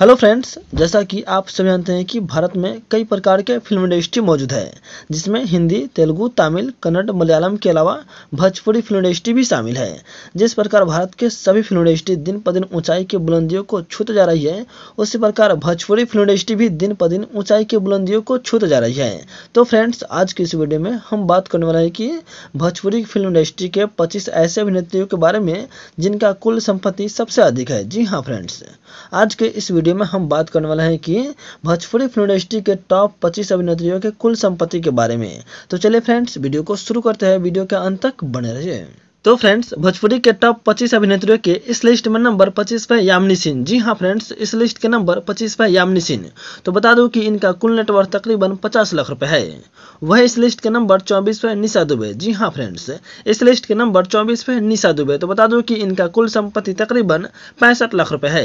hello friends जैसा कि आप सब जानते हैं कि भारत में कई प्रकार के फिल्म इंडस्ट्री मौजूद है जिसमें हिंदी तेलुगु तमिल कन्नड़ मलयालम के अलावा भोजपुरी फिल्म इंडस्ट्री भी शामिल है जिस प्रकार भारत के सभी फिल्म इंडस्ट्री दिन पर दिन ऊंचाई की बुलंदियों को छूत जा रही है उसी प्रकार भोजपुरी फिल्म इंडस्ट्री भी दिन ब दिन ऊंचाई की बुलंदियों को छूत जा रही है तो फ्रेंड्स आज की इस वीडियो में हम बात करने वाले हैं कि भोजपुरी फिल्म इंडस्ट्री के पच्चीस ऐसे अभिनेत्रियों के बारे में जिनका कुल संपत्ति सबसे अधिक है जी हाँ फ्रेंड्स आज के इस वीडियो में हम बात करने वाले हैं कि भोजपुरी फिल्म इंडस्ट्री के टॉप 25 अभिनेत्रियों के कुल संपत्ति के बारे में तो चलिए फ्रेंड्स वीडियो को शुरू करते हैं वीडियो के अंत तक बने रहिए तो फ्रेंड्स भोजपुरी के टॉप 25 अभिनेत्रियों के इस लिस्ट में नंबर 25 पे यामिनी सिंह जी हाँ फ्रेंड्स इस लिस्ट के नंबर 25 पे यामिनी सिंह तो बता दूं कि इनका कुल नेटवर्क तकरीबन 50 लाख रुपए है वह इस लिस्ट के नंबर 24 पे निशा दुबे जी हाँ फ्रेंड्स इस लिस्ट के नंबर 24 पे निशा दुबे तो बता दू कि इनका कुल संपत्ति तकरीबन पैंसठ लाख रुपए है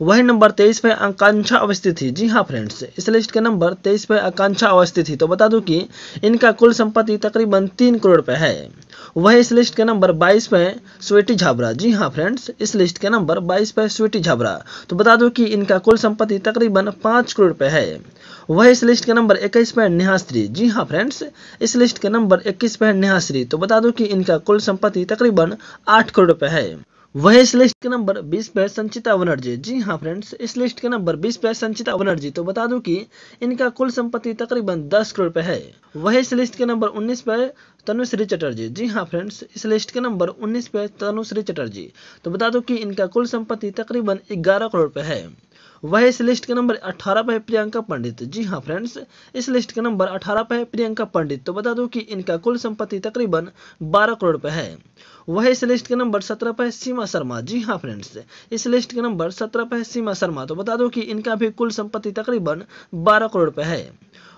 वही नंबर तेईस पे आकांक्षा अवस्थित थी जी हाँ फ्रेंड्स इस लिस्ट के नंबर तेईस पे आकांक्षा अवस्थित थी तो बता दू की इनका कुल संपत्ति तकरीबन तीन करोड़ रुपए है वही इस लिस्ट के नंबर 22 पे स्वेटी झाबरा जी हाँ फ्रेंड्स इस लिस्ट के नंबर 22 पे स्वेटी झाबरा तो बता दो कि इनका कुल संपत्ति तकरीबन 5 करोड़ रुपये है वह इस लिस्ट के नंबर 21 पे नेहाश्री जी हाँ फ्रेंड्स इस लिस्ट के नंबर 21 पे नेहाश्री तो बता दो कि इनका कुल संपत्ति तकरीबन 8 करोड़ रुपये है वह इस लिस्ट के नंबर 20 पे संचिता बनर्जी जी हाँ फ्रेंड्स इस लिस्ट के नंबर 20 पे संचिता बनर्जी तो बता दूं कि इनका कुल संपत्ति तकरीबन 10 करोड़ पे है वह इस लिस्ट के नंबर 19 पे तनुश्री चटर्जी जी हाँ फ्रेंड्स इस लिस्ट के नंबर 19 पे तनुश्री चटर्जी तो बता दूं कि इनका कुल संपत्ति तकरीबन ग्यारह करोड़ पे है वह इस लिस्ट का नंबर अठारह पर है प्रियंका पंडित जी हाँ फ्रेंड्स इस लिस्ट का नंबर अठारह पर है प्रियंका पंडित तो बता दो कि इनका कुल संपत्ति तकरीबन बारह करोड़ रुपए है वह इस लिस्ट का नंबर सत्रह पर है सीमा शर्मा जी हाँ फ्रेंड्स इस लिस्ट के नंबर सत्रह पर है सीमा शर्मा तो बता दो कि इनका भी कुल संपत्ति तकरीबन बारह करोड़ रुपए है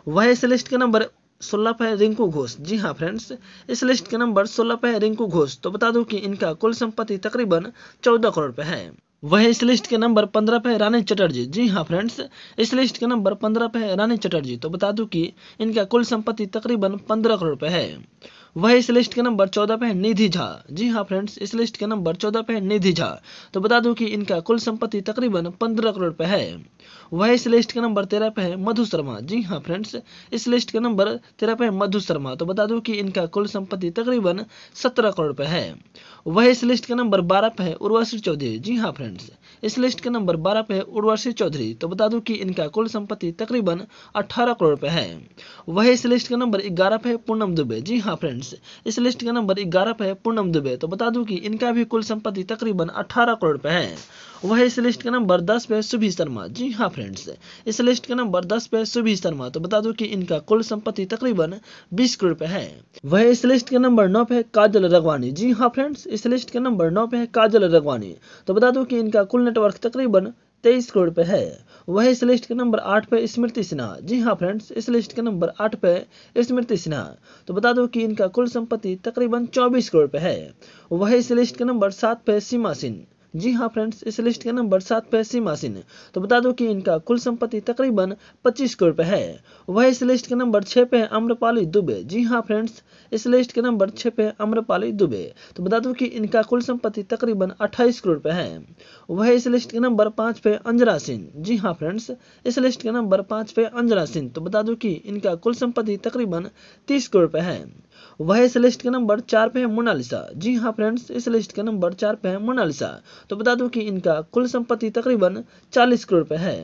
वह इस लिस्ट का नंबर सोलह पे रिंकू घोष जी हाँ फ्रेंड्स इस लिस्ट के नंबर सोलह पे हाँ, रिंकू घोष तो बता दो कि इनका कुल संपत्ति तकरीबन चौदह करोड़ पे है वह इस लिस्ट के नंबर पंद्रह पे है रानी चटर्जी जी हाँ फ्रेंड्स इस लिस्ट के नंबर पंद्रह पे है रानी चटर्जी तो बता दूं कि इनका कुल संपत्ति तकरीबन पंद्रह करोड़ रुपए है वह इस लिस्ट के नंबर चौदह पे है निधि झा जी हाँ फ्रेंड्स इस लिस्ट के नंबर चौदह पे है निधि झा तो बता दूं कि इनका कुल संपत्ति तकरीबन पंद्रह करोड़ पे है वह इस लिस्ट के नंबर तेरह पे है मधु शर्मा जी हाँ फ्रेंड्स इस लिस्ट के नंबर तेरह पे है मधु शर्मा तो बता दूं कि इनका कुल संपत्ति तकरीबन सत्रह करोड़ पे है वह इस लिस्ट के नंबर बारह पे है उर्वशी चौधरी जी हाँ फ्रेंड्स इस लिस्ट के नंबर बारह पे है उर्वशी चौधरी तो बता दूं कि इनका कुल संपत्ति तकरीबन अठारह करोड़ पे है वह इस लिस्ट के नंबर ग्यारह पे है पूनम दुबे जी हाँ फ्रेंड्स से इस लिस्ट का नंबर ग्यारह पे है पूनम दुबे तो बता दूं कि इनका भी कुल संपत्ति तकरीबन 18 करोड़ पे है वह इस लिस्ट का नंबर 10 पे सुभी शर्मा जी हाँ फ्रेंड्स इस लिस्ट का नंबर 10 पे सुभी शर्मा तो बता दूं कि इनका कुल संपत्ति तकरीबन 20 करोड़ पे है वह इस लिस्ट का नंबर नौ पे है काजल रगवानी जी हाँ फ्रेंड्स इस लिस्ट का नंबर नौ पे है काजल रगवानी तो बता दू की इनका कुल नेटवर्क तकरीबन तेईस करोड़ पे है वही इस लिस्ट के नंबर आठ पे स्मृति सिन्हा जी हाँ फ्रेंड्स इस लिस्ट के नंबर आठ पे स्मृति सिन्हा तो बता दो कि इनका कुल संपत्ति तकरीबन चौबीस करोड़ पे है वही इस लिस्ट के नंबर सात पे सीमा सिंह जी हाँ फ्रेंड्स इस लिस्ट के नंबर सात पे सीमा सिंह तो बता दो कि इनका कुल संपत्ति तकरीबन पच्चीस करोड़ रुपए है वह इस लिस्ट के नंबर छह पे है अम्रपाली दुबे जी हाँ फ्रेंड्स इस लिस्ट के नंबर छह पे है अम्रपाली दुबे तो बता दो कि इनका कुल संपत्ति तकरीबन अट्ठाईस करोड़ रुपए है वह इस लिस्ट के नंबर पाँच पे अंजरा सिंह जी हाँ फ्रेंड्स इस लिस्ट के नंबर पांच पे अंजरा सिंह तो बता दो कि इनका कुल संपत्ति तकरीबन तीस करोड़ रुपए है वह इस लिस्ट के नंबर चार पे है मोनालिसा जी हाँ फ्रेंड्स इस लिस्ट के नंबर चार पे है मोनालिसा तो बता दूं कि इनका कुल संपत्ति तकरीबन 40 करोड़ पे है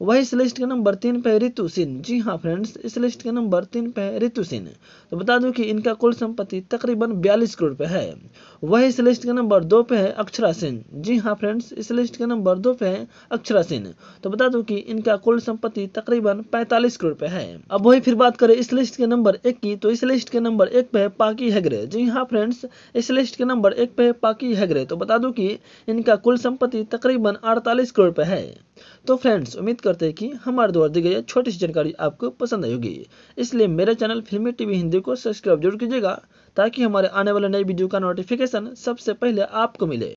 वह इस लिस्ट के नंबर तीन पे रितु सिंह जी हाँ फ्रेंड्स इस लिस्ट के नंबर तीन पे है रितु सिंह हाँ, तो बता दूं कि इनका कुल संपत्ति तकरीबन बयालीस करोड़ पे है वह इस लिस्ट के नंबर दो पे है अक्षरा सिंह जी हाँ फ्रेंड्स इस लिस्ट के नंबर दो पे है अक्षरा सिंह तो बता दूं कि इनका कुल संपत्ति तकरीबन पैंतालीस करोड़ पे है अब वही फिर बात करें इस लिस्ट के नंबर एक की तो इस लिस्ट के नंबर नंबर एक पे है पाकी हैगरे जी हाँ फ्रेंड्स इस लिस्ट के नंबर एक पे है पाकी हैगरे तो बता दूं कि इनका कुल संपत्ति तकरीबन 48 करोड़ पे है तो फ्रेंड्स उम्मीद करते हैं कि हमारे द्वारा दी गई छोटी सी जानकारी आपको पसंद आई होगी इसलिए मेरे चैनल फिल्मी टीवी हिंदी को सब्सक्राइब जरूर कीजिएगा ताकि हमारे आने वाले नए वीडियो का नोटिफिकेशन सबसे पहले आपको मिले